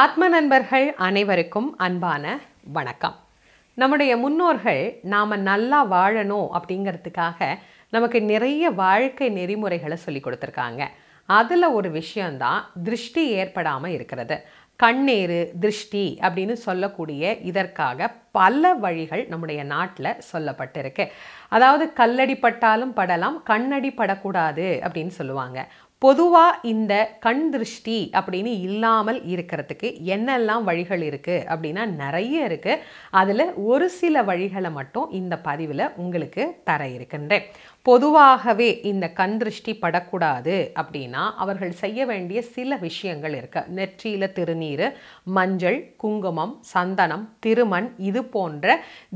ஆத்ம நண்பர்கள் அனைவருக்கும் அன்பான வணக்கம் நம்முடைய முன்னோர்கள் நாம் நல்லா வாழணும் அப்படிங்கிறதுக்காக நமக்கு நிறைய வாழ்க்கை நெறிமுறைகளை சொல்லி கொடுத்துருக்காங்க அதில் ஒரு விஷயந்தான் திருஷ்டி ஏற்படாமல் இருக்கிறது கண்ணேறு திருஷ்டி அப்படின்னு சொல்லக்கூடிய இதற்காக பல வழிகள் நம்முடைய நாட்டில் சொல்லப்பட்டிருக்கு அதாவது கல்லடிப்பட்டாலும் படலாம் கண்ணடி படக்கூடாது அப்படின்னு சொல்லுவாங்க பொதுவாக இந்த கண் திருஷ்டி அப்படின்னு இல்லாமல் இருக்கிறதுக்கு என்னெல்லாம் வழிகள் இருக்குது அப்படின்னா நிறைய இருக்குது அதில் ஒரு சில வழிகளை மட்டும் இந்த பதிவில் உங்களுக்கு தர இருக்கின்றேன் பொதுவாகவே இந்த கண் திருஷ்டி படக்கூடாது அப்படின்னா அவர்கள் செய்ய வேண்டிய சில விஷயங்கள் இருக்கு நெற்றியில் திருநீர் மஞ்சள் குங்குமம் சந்தனம் திருமண் இது போன்ற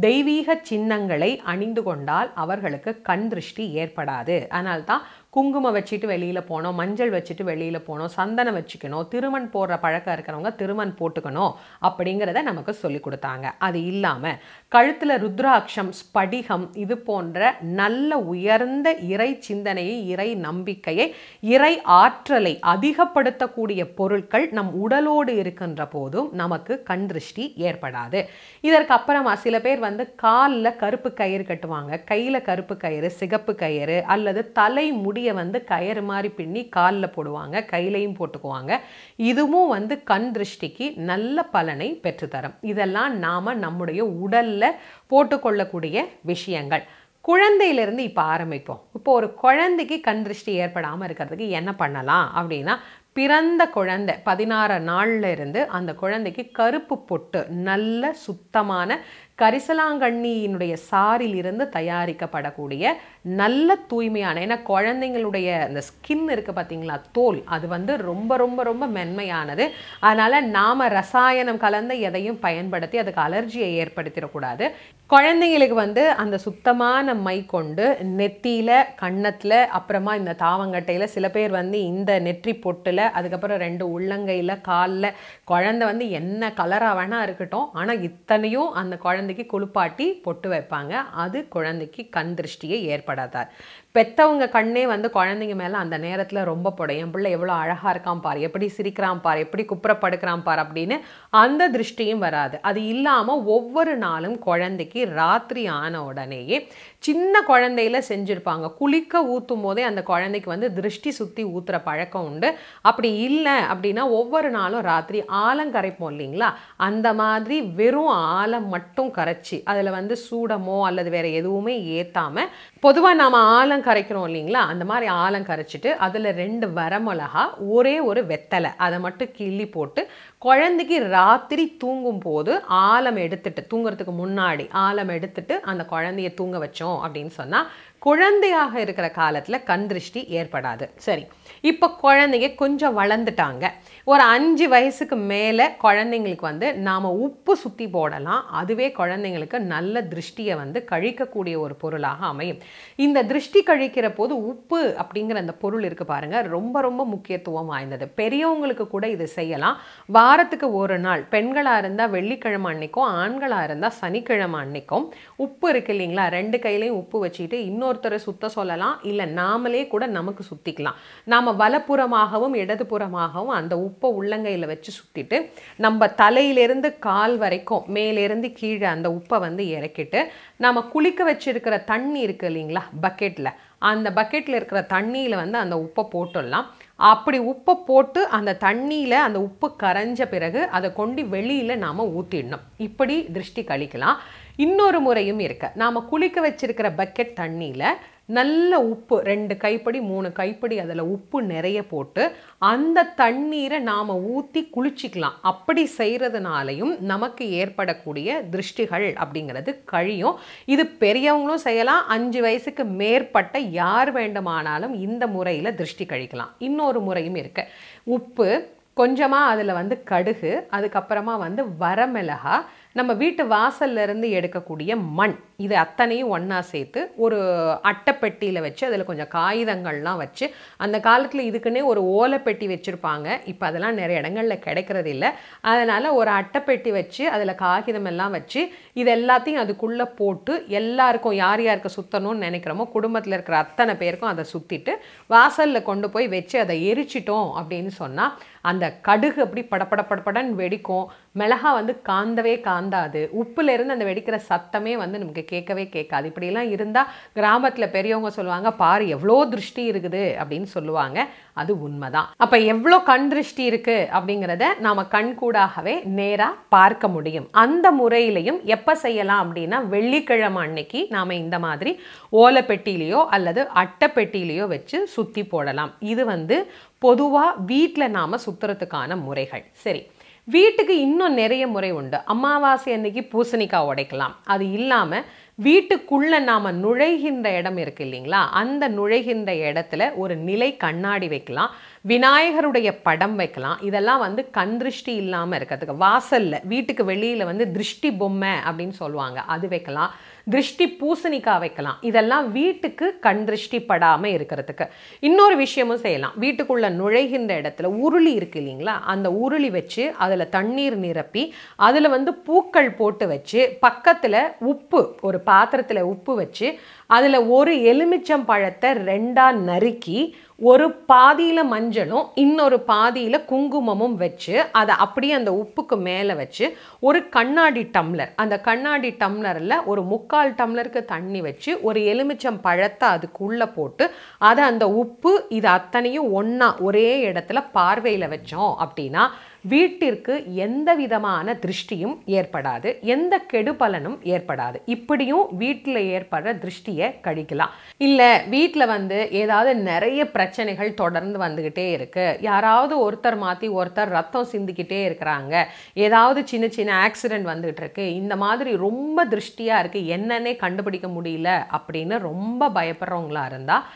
தெய்வீக சின்னங்களை அணிந்து கொண்டால் அவர்களுக்கு கண் திருஷ்டி ஏற்படாது அதனால்தான் குங்குமம் வச்சுட்டு வெளியில் போனோம் மஞ்சள் வச்சுட்டு வெளியில் போனோம் சந்தனம் வச்சுக்கணும் திருமண் போடுற பழக்கம் இருக்கிறவங்க திருமண் போட்டுக்கணும் அப்படிங்கிறத நமக்கு சொல்லி கொடுத்தாங்க அது இல்லாமல் கழுத்தில் ருத்ராட்சம் ஸ்படிகம் இது போன்ற நல்ல உயர்ந்த இறை சிந்தனையை இறை நம்பிக்கையை இறை ஆற்றலை அதிகப்படுத்தக்கூடிய பொருட்கள் நம் உடலோடு இருக்கின்ற போதும் நமக்கு கண் திருஷ்டி ஏற்படாது இதற்கு அப்புறமா சில பேர் வந்து காலில் கருப்பு கயிறு கட்டுவாங்க கையில் கருப்பு கயிறு சிகப்பு கயிறு அல்லது தலை முடி முடியை வந்து கயறு மாதிரி பின்னி காலில் போடுவாங்க கையிலையும் போட்டுக்குவாங்க இதுவும் வந்து கண் திருஷ்டிக்கு நல்ல பலனை பெற்றுத்தரும் இதெல்லாம் நாம் நம்முடைய உடலில் போட்டுக்கொள்ளக்கூடிய விஷயங்கள் குழந்தையிலேருந்து இப்போ ஆரம்பிப்போம் இப்போ ஒரு குழந்தைக்கு கண் திருஷ்டி ஏற்படாமல் இருக்கிறதுக்கு என்ன பண்ணலாம் அப்படின்னா பிறந்த குழந்தை பதினாறு நாளில் இருந்து அந்த குழந்தைக்கு கருப்பு பொட்டு நல்ல சுத்தமான கரிசலாங்கண்ணியினுடைய சாரில் இருந்து தயாரிக்கப்படக்கூடிய நல்ல தூய்மையான ஏன்னா குழந்தைங்களுடைய அந்த ஸ்கின் இருக்குது பார்த்தீங்களா தோல் அது வந்து ரொம்ப ரொம்ப ரொம்ப மென்மையானது அதனால் நாம் ரசாயனம் கலந்த எதையும் பயன்படுத்தி அதுக்கு அலர்ஜியை ஏற்படுத்திடக்கூடாது குழந்தைங்களுக்கு வந்து அந்த சுத்தமான மை கொண்டு நெத்தியில் கன்னத்தில் அப்புறமா இந்த தாவங்கட்டையில் சில பேர் வந்து இந்த நெற்றி பொட்டில் அதுக்கப்புறம் ரெண்டு உள்ளங்கையில் காலில் குழந்தை வந்து என்ன கலராக வேணால் இருக்கட்டும் ஆனால் இத்தனையும் அந்த குழந்தை குழந்தைக்கு குளிப்பாட்டி பொட்டு வைப்பாங்க அது குழந்தைக்கு கண் திருஷ்டியை ஏற்படாதார் பெற்றவங்க கண்ணே வந்து குழந்தைங்க மேலே அந்த நேரத்தில் ரொம்ப போடும் என் பிள்ளை எவ்வளோ அழகாக இருக்கான் பார் எப்படி சிரிக்கிறான் பார் எப்படி குப்புறப்படுக்கிறான் பார் அப்படின்னு அந்த திருஷ்டியும் வராது அது இல்லாமல் ஒவ்வொரு நாளும் குழந்தைக்கு ராத்திரி ஆன உடனேயே சின்ன குழந்தையில செஞ்சுருப்பாங்க குளிக்க ஊற்றும் போதே அந்த குழந்தைக்கு வந்து திருஷ்டி சுற்றி ஊற்றுற பழக்கம் உண்டு அப்படி இல்லை அப்படின்னா ஒவ்வொரு நாளும் ராத்திரி ஆலம் கரைப்போம் இல்லைங்களா அந்த மாதிரி வெறும் ஆலம் மட்டும் கரைச்சி அதில் வந்து சூடமோ அல்லது வேறு எதுவுமே ஏற்றாமல் பொதுவாக நாம் ஆலம் ஆலங்கரைக்கிறோம் கரைக்கிறோம் இல்லைங்களா அந்த மாதிரி ஆலம் கரைச்சிட்டு அதில் ரெண்டு வரமிளகா ஒரே ஒரு வெத்தலை அதை மட்டும் கிள்ளி போட்டு குழந்தைக்கு ராத்திரி தூங்கும் போது ஆலம் எடுத்துட்டு தூங்குறதுக்கு முன்னாடி ஆலம் எடுத்துட்டு அந்த குழந்தைய தூங்க வச்சோம் அப்படின்னு சொன்னால் குழந்தையாக இருக்கிற காலத்தில் கண் திருஷ்டி ஏற்படாது சரி இப்போ குழந்தைங்க கொஞ்சம் வளர்ந்துட்டாங்க ஒரு அஞ்சு வயசுக்கு மேலே குழந்தைங்களுக்கு வந்து நாம் உப்பு சுற்றி போடலாம் அதுவே குழந்தைங்களுக்கு நல்ல திருஷ்டியை வந்து கழிக்கக்கூடிய ஒரு பொருளாக அமையும் இந்த திருஷ்டி கழிக்கிற போது உப்பு அப்படிங்கிற அந்த பொருள் இருக்குது பாருங்கள் ரொம்ப ரொம்ப முக்கியத்துவம் வாய்ந்தது பெரியவங்களுக்கு கூட இது செய்யலாம் வாரத்துக்கு ஒரு நாள் பெண்களாக இருந்தால் வெள்ளிக்கிழமை அன்னைக்கும் ஆண்களாக இருந்தால் சனிக்கிழமை அன்னைக்கும் உப்பு இருக்குது இல்லைங்களா ரெண்டு கையிலையும் உப்பு வச்சுட்டு இன்னொரு ஒருத்தரை சுத்த சொல்லலாம் இல்லை நாமளே கூட நமக்கு சுற்றிக்கலாம் நாம் வலப்புறமாகவும் இடதுபுறமாகவும் அந்த உப்பை உள்ளங்கையில் வச்சு சுற்றிட்டு நம்ம தலையிலேருந்து கால் வரைக்கும் மேலேருந்து கீழே அந்த உப்பை வந்து இறக்கிட்டு நம்ம குளிக்க வச்சுருக்கிற தண்ணி இருக்குது இல்லைங்களா பக்கெட்டில் அந்த பக்கெட்டில் இருக்கிற தண்ணியில் வந்து அந்த உப்பை போட்டுடலாம் அப்படி உப்பை போட்டு அந்த தண்ணியில் அந்த உப்பு கரைஞ்ச பிறகு அதை கொண்டு வெளியில் நாம் ஊற்றிடணும் இப்படி திருஷ்டி கழிக்கலாம் இன்னொரு முறையும் இருக்க நாம் குளிக்க வச்சிருக்கிற பக்கெட் தண்ணியில் நல்ல உப்பு ரெண்டு கைப்படி மூணு கைப்படி அதில் உப்பு நிறைய போட்டு அந்த தண்ணீரை நாம் ஊற்றி குளிச்சிக்கலாம் அப்படி செய்கிறதுனாலையும் நமக்கு ஏற்படக்கூடிய திருஷ்டிகள் அப்படிங்கிறது கழியும் இது பெரியவங்களும் செய்யலாம் அஞ்சு வயசுக்கு மேற்பட்ட யார் வேண்டுமானாலும் இந்த முறையில் திருஷ்டி கழிக்கலாம் இன்னொரு முறையும் இருக்கு உப்பு கொஞ்சமாக அதில் வந்து கடுகு அதுக்கப்புறமா வந்து வரமிளகா நம்ம வீட்டு வாசல்லேருந்து எடுக்கக்கூடிய மண் இது அத்தனையும் ஒன்றா சேர்த்து ஒரு அட்டைப்பெட்டியில் வச்சு அதில் கொஞ்சம் காகிதங்கள்லாம் வச்சு அந்த காலத்தில் இதுக்குன்னே ஒரு ஓலைப்பெட்டி வச்சுருப்பாங்க இப்போ அதெல்லாம் நிறைய இடங்களில் கிடைக்கிறது இல்லை அதனால் ஒரு அட்டைப்பெட்டி வச்சு அதில் காகிதம் எல்லாம் வச்சு இது எல்லாத்தையும் அதுக்குள்ளே போட்டு எல்லாருக்கும் யார் யாருக்கு சுற்றணும்னு நினைக்கிறோமோ குடும்பத்தில் இருக்கிற அத்தனை பேருக்கும் அதை சுற்றிட்டு வாசலில் கொண்டு போய் வச்சு அதை எரிச்சிட்டோம் அப்படின்னு சொன்னால் அந்த கடுகு அப்படி படப்பட படப்படன்னு வெடிக்கும் மிளகா வந்து காந்தவே காந்தாது உப்புலேருந்து அந்த வெடிக்கிற சத்தமே வந்து நமக்கு கேட்கவே கேட்காது இப்படிலாம் இருந்தால் கிராமத்தில் பெரியவங்க சொல்லுவாங்க பாரு எவ்வளோ திருஷ்டி இருக்குது அப்படின்னு சொல்லுவாங்க அது உண்மைதான் அப்போ எவ்வளோ கண் திருஷ்டி இருக்குது அப்படிங்கிறத நாம் கண்கூடாகவே நேராக பார்க்க முடியும் அந்த முறையிலையும் எப்போ செய்யலாம் அப்படின்னா வெள்ளிக்கிழமை அன்னைக்கு நாம் இந்த மாதிரி ஓலைப்பெட்டிலேயோ அல்லது அட்டைப்பெட்டிலேயோ வச்சு சுற்றி போடலாம் இது வந்து பொதுவாக வீட்டில் நாம் சுத்துறதுக்கான முறைகள் சரி வீட்டுக்கு இன்னும் நிறைய முறை உண்டு அமாவாசை அன்னைக்கு பூசணிக்காய் உடைக்கலாம் அது இல்லாமல் வீட்டுக்குள்ளே நாம் நுழைகின்ற இடம் இருக்குது இல்லைங்களா அந்த நுழைகின்ற இடத்துல ஒரு நிலை கண்ணாடி வைக்கலாம் விநாயகருடைய படம் வைக்கலாம் இதெல்லாம் வந்து கண் திருஷ்டி இல்லாமல் இருக்கிறதுக்கு வாசலில் வீட்டுக்கு வெளியில் வந்து திருஷ்டி பொம்மை அப்படின்னு சொல்லுவாங்க அது வைக்கலாம் திருஷ்டி பூசணிக்காய் வைக்கலாம் இதெல்லாம் வீட்டுக்கு கண் திருஷ்டி படாமல் இருக்கிறதுக்கு இன்னொரு விஷயமும் செய்யலாம் வீட்டுக்குள்ளே நுழைகின்ற இடத்துல உருளி இருக்கு இல்லைங்களா அந்த உருளி வச்சு அதில் தண்ணீர் நிரப்பி அதில் வந்து பூக்கள் போட்டு வச்சு பக்கத்தில் உப்பு ஒரு பாத்திரத்தில் உப்பு வச்சு அதில் ஒரு எலுமிச்சம் பழத்தை ரெண்டாக நறுக்கி ஒரு பாதியில் மஞ்சளும் இன்னொரு பாதியில் குங்குமமும் வச்சு அதை அப்படியே அந்த உப்புக்கு மேலே வச்சு ஒரு கண்ணாடி டம்ளர் அந்த கண்ணாடி டம்ளரில் ஒரு முக்கால் டம்ளருக்கு தண்ணி வச்சு ஒரு எலுமிச்சம் பழத்தை அதுக்குள்ளே போட்டு அதை அந்த உப்பு இது அத்தனையும் ஒன்றா ஒரே இடத்துல பார்வையில் வச்சோம் அப்படின்னா வீட்டிற்கு எந்த விதமான திருஷ்டியும் ஏற்படாது எந்த கெடுபலனும் ஏற்படாது இப்படியும் வீட்டில் ஏற்படுற திருஷ்டியை கழிக்கலாம் இல்லை வீட்டில் வந்து ஏதாவது நிறைய பிரச்சனைகள் தொடர்ந்து வந்துக்கிட்டே இருக்குது யாராவது ஒருத்தர் மாற்றி ஒருத்தர் ரத்தம் சிந்திக்கிட்டே இருக்கிறாங்க ஏதாவது சின்ன சின்ன ஆக்சிடெண்ட் வந்துகிட்டு இருக்கு இந்த மாதிரி ரொம்ப திருஷ்டியாக இருக்குது என்னன்னே கண்டுபிடிக்க முடியல அப்படின்னு ரொம்ப பயப்படுறவங்களா இருந்தால்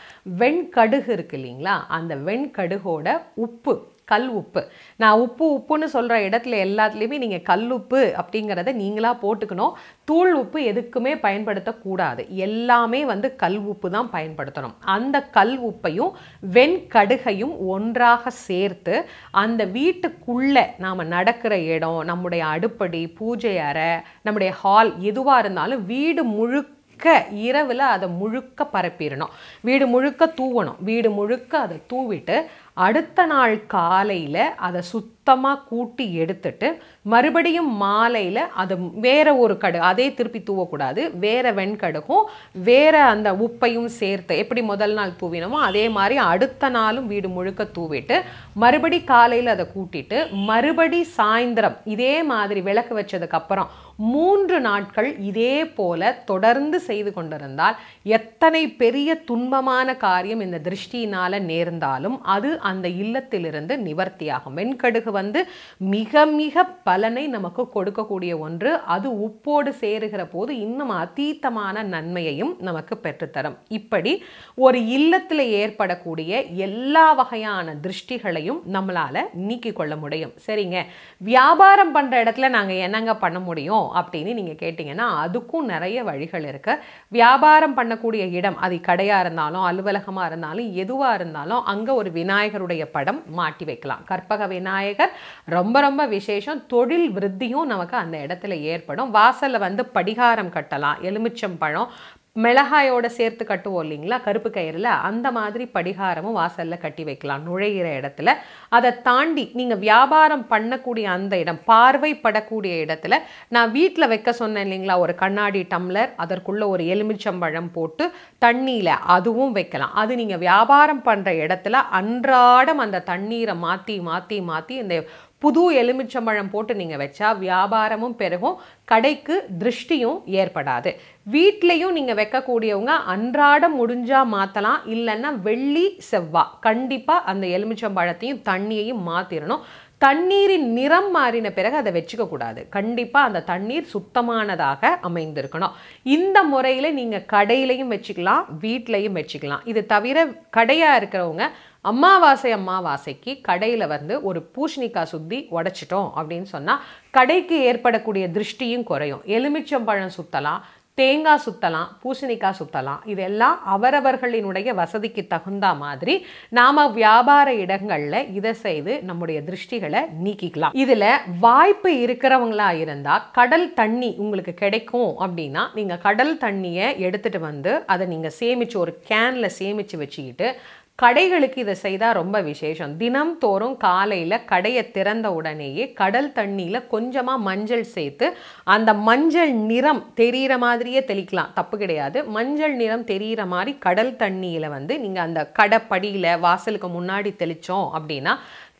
வெண்கடுகு இருக்குது இல்லைங்களா அந்த வெண்கடுகோட உப்பு கல் உப்பு நான் உப்பு உப்புன்னு சொல்கிற இடத்துல எல்லாத்துலேயுமே நீங்கள் கல் உப்பு அப்படிங்கிறத நீங்களாக போட்டுக்கணும் தூள் உப்பு எதுக்குமே பயன்படுத்தக்கூடாது எல்லாமே வந்து கல் உப்பு தான் பயன்படுத்தணும் அந்த கல் உப்பையும் வெண்கடுகையும் ஒன்றாக சேர்த்து அந்த வீட்டுக்குள்ளே நாம் நடக்கிற இடம் நம்முடைய அடுப்படி பூஜை அறை நம்முடைய ஹால் எதுவாக இருந்தாலும் வீடு முழு முழுக்க இரவில் அதை முழுக்க பரப்பிடணும் வீடு முழுக்க தூவணும் வீடு முழுக்க அதை தூவிட்டு அடுத்த நாள் காலையில் அதை சுத் சுத்தமாக கூட்டி எடுத்துட்டு மறுபடியும் மாலையில் அது வேற ஒரு கடு அதே திருப்பி தூவக்கூடாது வேற வெண்கடுக்கும் வேற அந்த உப்பையும் சேர்த்து எப்படி முதல் நாள் தூவினமோ அதே மாதிரி அடுத்த நாளும் வீடு முழுக்க தூவிட்டு மறுபடி காலையில் அதை கூட்டிட்டு மறுபடி சாயந்தரம் இதே மாதிரி விளக்கு வச்சதுக்கப்புறம் மூன்று நாட்கள் இதே போல தொடர்ந்து செய்து கொண்டிருந்தால் எத்தனை பெரிய துன்பமான காரியம் இந்த திருஷ்டியினால் நேர்ந்தாலும் அது அந்த இல்லத்திலிருந்து நிவர்த்தியாகும் வெண்கடுகு வந்து மிக மிக பலனை நமக்கு கொடுக்கக்கூடிய ஒன்று அது உப்போடு சேருகிற போது இன்னும் அதீத்தமான நன்மையையும் நமக்கு பெற்றுத்தரும் இப்படி ஒரு இல்லத்தில் ஏற்படக்கூடிய எல்லா வகையான திருஷ்டிகளையும் நம்மளால் நீக்கிக் கொள்ள முடியும் சரிங்க வியாபாரம் பண்ணுற இடத்துல நாங்கள் என்னங்க பண்ண முடியும் அப்படின்னு நீங்கள் கேட்டிங்கன்னா அதுக்கும் நிறைய வழிகள் இருக்கு வியாபாரம் பண்ணக்கூடிய இடம் அது கடையாக இருந்தாலும் அலுவலகமாக இருந்தாலும் எதுவாக இருந்தாலும் அங்கே ஒரு விநாயகருடைய படம் மாட்டி வைக்கலாம் கற்பக விநாயகர் சார் ரொம்ப ரொம்ப விசேஷம் தொழில் விருத்தியும் நமக்கு அந்த இடத்துல ஏற்படும் வாசலில் வந்து படிகாரம் கட்டலாம் எலுமிச்சம் பழம் மிளகாயோட சேர்த்து கட்டுவோம் இல்லைங்களா கருப்பு கயிறில் அந்த மாதிரி படிகாரமும் வாசலில் கட்டி வைக்கலாம் நுழையிற இடத்துல அதை தாண்டி நீங்கள் வியாபாரம் பண்ணக்கூடிய அந்த இடம் பார்வைப்படக்கூடிய இடத்துல நான் வீட்டில் வைக்க சொன்னேன் இல்லைங்களா ஒரு கண்ணாடி டம்ளர் அதற்குள்ளே ஒரு எலுமிச்சம்பழம் போட்டு தண்ணியில் அதுவும் வைக்கலாம் அது நீங்கள் வியாபாரம் பண்ணுற இடத்துல அன்றாடம் அந்த தண்ணீரை மாற்றி மாற்றி மாற்றி இந்த புது எலுமிச்சம்பழம் போட்டு நீங்கள் வச்சா வியாபாரமும் பெருகும் கடைக்கு திருஷ்டியும் ஏற்படாது வீட்லேயும் நீங்கள் வைக்கக்கூடியவங்க அன்றாடம் முடிஞ்சால் மாற்றலாம் இல்லைன்னா வெள்ளி செவ்வாய் கண்டிப்பாக அந்த எலுமிச்சம்பழத்தையும் தண்ணியையும் மாற்றிடணும் தண்ணீரின் நிறம் மாறின பிறகு அதை வச்சுக்கக்கூடாது கண்டிப்பாக அந்த தண்ணீர் சுத்தமானதாக அமைந்திருக்கணும் இந்த முறையில் நீங்கள் கடையிலையும் வச்சுக்கலாம் வீட்லையும் வச்சுக்கலாம் இது தவிர கடையாக இருக்கிறவங்க அம்மாவாசை அம்மாவாசைக்கு கடையில் வந்து ஒரு பூஷணிக்காய் சுத்தி உடைச்சிட்டோம் அப்படின்னு சொன்னால் கடைக்கு ஏற்படக்கூடிய திருஷ்டியும் குறையும் எலுமிச்சம்பழம் சுத்தலாம் தேங்காய் சுற்றலாம் பூசணிக்காய் சுற்றலாம் இதெல்லாம் அவரவர்களினுடைய வசதிக்கு தகுந்த மாதிரி நாம் வியாபார இடங்களில் இதை செய்து நம்முடைய திருஷ்டிகளை நீக்கிக்கலாம் இதில் வாய்ப்பு இருக்கிறவங்களா இருந்தால் கடல் தண்ணி உங்களுக்கு கிடைக்கும் அப்படின்னா நீங்கள் கடல் தண்ணியை எடுத்துகிட்டு வந்து அதை நீங்கள் சேமித்து ஒரு கேனில் சேமித்து வச்சுக்கிட்டு கடைகளுக்கு இதை செய்தால் ரொம்ப விசேஷம் தினம்தோறும் காலையில் கடையை திறந்த உடனேயே கடல் தண்ணியில் கொஞ்சமாக மஞ்சள் சேர்த்து அந்த மஞ்சள் நிறம் தெரிகிற மாதிரியே தெளிக்கலாம் தப்பு கிடையாது மஞ்சள் நிறம் தெரிகிற மாதிரி கடல் தண்ணியில் வந்து நீங்கள் அந்த கடை படியில் வாசலுக்கு முன்னாடி தெளித்தோம் அப்படின்னா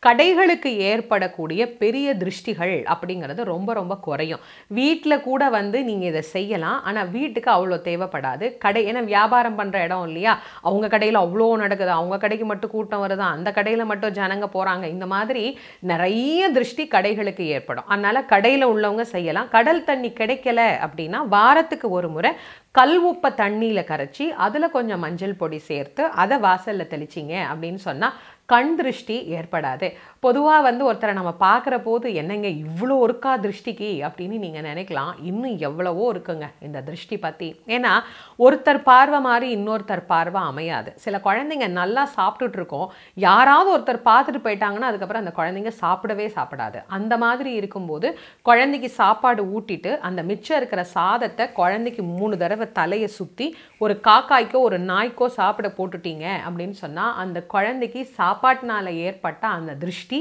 கடைகளுக்கு ஏற்படக்கூடிய பெரிய திருஷ்டிகள் அப்படிங்கிறது ரொம்ப ரொம்ப குறையும் வீட்டில் கூட வந்து நீங்கள் இதை செய்யலாம் ஆனால் வீட்டுக்கு அவ்வளோ தேவைப்படாது கடை ஏன்னா வியாபாரம் பண்ணுற இடம் இல்லையா அவங்க கடையில் அவ்வளோ நடக்குது அவங்க கடைக்கு மட்டும் கூட்டம் வருதா அந்த கடையில் மட்டும் ஜனங்க போகிறாங்க இந்த மாதிரி நிறைய திருஷ்டி கடைகளுக்கு ஏற்படும் அதனால் கடையில் உள்ளவங்க செய்யலாம் கடல் தண்ணி கிடைக்கல அப்படின்னா வாரத்துக்கு ஒரு முறை கல் உப்பை தண்ணியில் கரைச்சி அதில் கொஞ்சம் மஞ்சள் பொடி சேர்த்து அதை வாசலில் தெளிச்சிங்க அப்படின்னு சொன்னால் கண் திருஷ்டி ஏற்படாது பொதுவாக வந்து ஒருத்தரை நம்ம பார்க்குற போது என்னங்க இவ்வளோ இருக்கா திருஷ்டிக்கு அப்படின்னு நீங்கள் நினைக்கலாம் இன்னும் எவ்வளவோ இருக்குங்க இந்த திருஷ்டி பற்றி ஏன்னா ஒருத்தர் பார்வை மாதிரி இன்னொருத்தர் பார்வை அமையாது சில குழந்தைங்க நல்லா சாப்பிட்டுட்டு இருக்கோம் யாராவது ஒருத்தர் பார்த்துட்டு போயிட்டாங்கன்னா அதுக்கப்புறம் அந்த குழந்தைங்க சாப்பிடவே சாப்பிடாது அந்த மாதிரி இருக்கும்போது குழந்தைக்கு சாப்பாடு ஊட்டிட்டு அந்த மிச்சம் இருக்கிற சாதத்தை குழந்தைக்கு மூணு தடவை தலையை சுற்றி ஒரு காக்காய்க்கோ ஒரு நாய்க்கோ சாப்பிட போட்டுட்டீங்க அப்படின்னு சொன்னால் அந்த குழந்தைக்கு சாப்பிட சாப்பாட்டினால் ஏற்பட்ட அந்த திருஷ்டி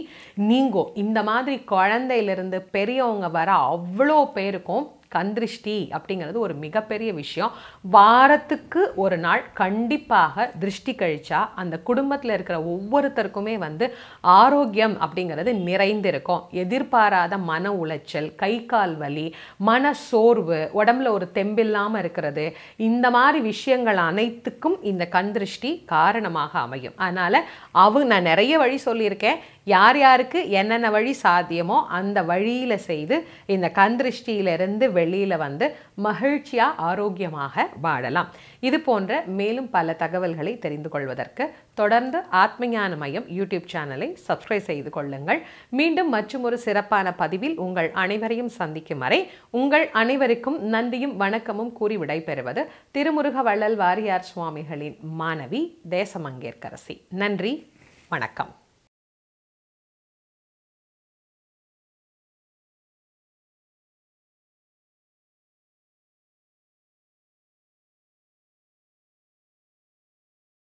நீங்கும் இந்த மாதிரி குழந்தையிலிருந்து பெரியவங்க வர அவ்வளோ பேருக்கும் கந்திருஷ்டி அப்படிங்கிறது ஒரு மிகப்பெரிய விஷயம் வாரத்துக்கு ஒரு நாள் கண்டிப்பாக திருஷ்டி கழிச்சா அந்த குடும்பத்தில் இருக்கிற ஒவ்வொருத்தருக்குமே வந்து ஆரோக்கியம் அப்படிங்கிறது நிறைந்திருக்கும் எதிர்பாராத மன உளைச்சல் கை கால் வலி மன சோர்வு உடம்புல ஒரு தெம்பில்லாமல் இருக்கிறது இந்த மாதிரி விஷயங்கள் அனைத்துக்கும் இந்த கந்திருஷ்டி காரணமாக அமையும் அதனால் அவங்க நான் நிறைய வழி சொல்லியிருக்கேன் யார் யாருக்கு என்னென்ன வழி சாத்தியமோ அந்த வழியில் செய்து இந்த கந்திருஷ்டியிலிருந்து வெளியில் வந்து மகிழ்ச்சியாக ஆரோக்கியமாக வாழலாம் இது போன்ற மேலும் பல தகவல்களை தெரிந்து கொள்வதற்கு தொடர்ந்து ஆத்மஞான மையம் யூடியூப் சேனலை சப்ஸ்கிரைப் செய்து கொள்ளுங்கள் மீண்டும் மற்றும் ஒரு சிறப்பான பதிவில் உங்கள் அனைவரையும் சந்திக்கும் வரை உங்கள் அனைவருக்கும் நன்றியும் வணக்கமும் கூறி விடைபெறுவது திருமுருக வள்ளல் வாரியார் சுவாமிகளின் மாணவி தேசமங்கேற்கரசி நன்றி வணக்கம்